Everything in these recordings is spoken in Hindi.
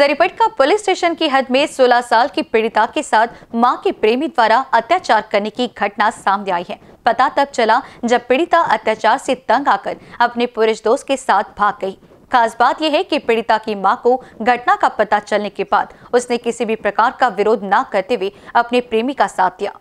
का पुलिस स्टेशन की हद में 16 साल की पीड़िता के साथ मां के प्रेमी द्वारा अत्याचार करने की घटना सामने आई है पता तब चला जब पीड़िता अत्याचार से तंग आकर अपने पुरुष दोस्त के साथ भाग गई खास बात यह है कि पीड़िता की मां को घटना का पता चलने के बाद उसने किसी भी प्रकार का विरोध न करते हुए अपने प्रेमी का साथ दिया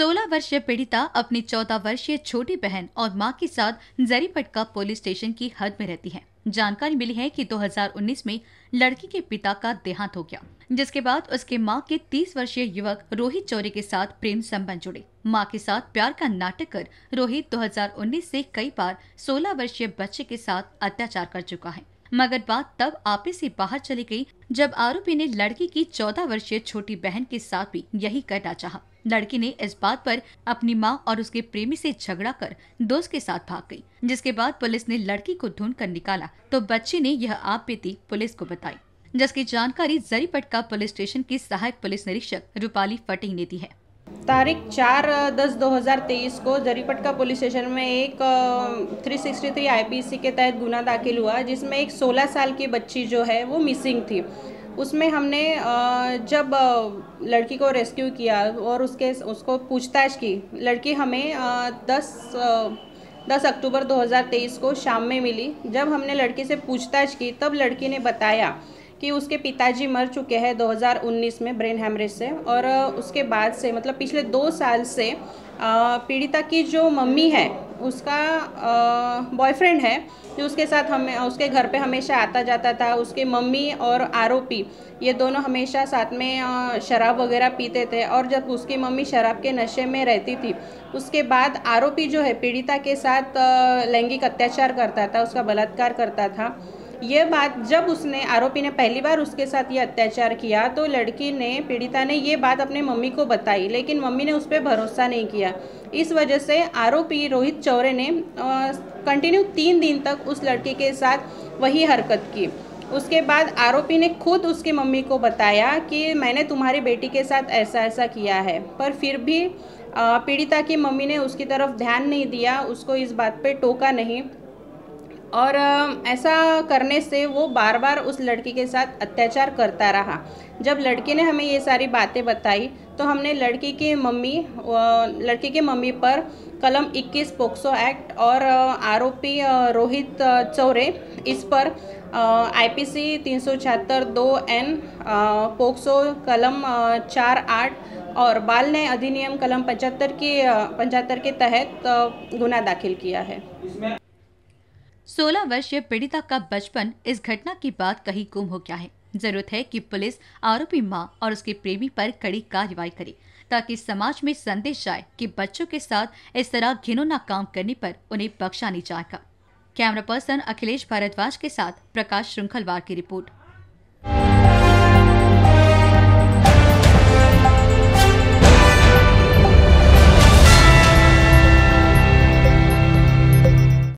16 वर्षीय पीड़िता अपनी 14 वर्षीय छोटी बहन और मां के साथ जरीपटका पुलिस स्टेशन की हद में रहती है जानकारी मिली है कि 2019 में लड़की के पिता का देहांत हो गया जिसके बाद उसके मां के 30 वर्षीय युवक रोहित चौरी के साथ प्रेम संबंध जुड़े मां के साथ प्यार का नाटक कर रोहित 2019 से कई बार 16 वर्षीय बच्चे के साथ अत्याचार कर चुका है मगर बात तब आपे से बाहर चली गई जब आरोपी ने लड़की की 14 वर्षीय छोटी बहन के साथ भी यही करना चाहा। लड़की ने इस बात पर अपनी माँ और उसके प्रेमी से झगड़ा कर दोस्त के साथ भाग गई जिसके बाद पुलिस ने लड़की को ढूंढ कर निकाला तो बच्ची ने यह आप बीती पुलिस को बताई जिसकी जानकारी जरीपटका पुलिस स्टेशन की सहायक पुलिस निरीक्षक रूपाली फटिंग ने दी है तारीख चार दस 2023 को जरीपट का पुलिस स्टेशन में एक 363 आईपीसी के तहत गुना दाखिल हुआ जिसमें एक 16 साल की बच्ची जो है वो मिसिंग थी उसमें हमने जब लड़की को रेस्क्यू किया और उसके उसको पूछताछ की लड़की हमें दस दस अक्टूबर 2023 को शाम में मिली जब हमने लड़की से पूछताछ की तब लड़की ने बताया कि उसके पिताजी मर चुके हैं 2019 में ब्रेन हैमरेज से और उसके बाद से मतलब पिछले दो साल से पीड़िता की जो मम्मी है उसका बॉयफ्रेंड है जो उसके साथ हमें उसके घर पे हमेशा आता जाता था उसके मम्मी और आरोपी ये दोनों हमेशा साथ में शराब वगैरह पीते थे और जब उसकी मम्मी शराब के नशे में रहती थी उसके बाद आरोपी जो है पीड़िता के साथ लैंगिक अत्याचार करता था उसका बलात्कार करता था ये बात जब उसने आरोपी ने पहली बार उसके साथ ये अत्याचार किया तो लड़की ने पीड़िता ने ये बात अपने मम्मी को बताई लेकिन मम्मी ने उस पर भरोसा नहीं किया इस वजह से आरोपी रोहित चौरे ने कंटिन्यू तीन दिन तक उस लड़की के साथ वही हरकत की उसके बाद आरोपी ने खुद उसकी मम्मी को बताया कि मैंने तुम्हारी बेटी के साथ ऐसा ऐसा किया है पर फिर भी पीड़िता की मम्मी ने उसकी तरफ ध्यान नहीं दिया उसको इस बात पे टोका नहीं और ऐसा करने से वो बार बार उस लड़की के साथ अत्याचार करता रहा जब लड़के ने हमें ये सारी बातें बताई तो हमने लड़की की मम्मी लड़की के मम्मी पर कलम 21 पोक्सो एक्ट और आरोपी रोहित चौरे इस पर आईपीसी तीन सौ छिहत्तर दो एन पोक्सो कलम चार आठ और बाल न्याय अधिनियम कलम पचहत्तर के पचहत्तर के तहत गुना दाखिल किया है इसमें सोलह वर्षीय पीड़िता का बचपन इस घटना की बात कहीं गुम हो गया है जरूरत है कि पुलिस आरोपी माँ और उसके प्रेमी पर कड़ी कार्रवाई करे ताकि समाज में संदेश जाए कि बच्चों के साथ इस तरह घिनौना काम करने पर उन्हें बख्शा नहीं जाएगा कैमरा पर्सन अखिलेश भारद्वाज के साथ प्रकाश श्रृंखलवार की रिपोर्ट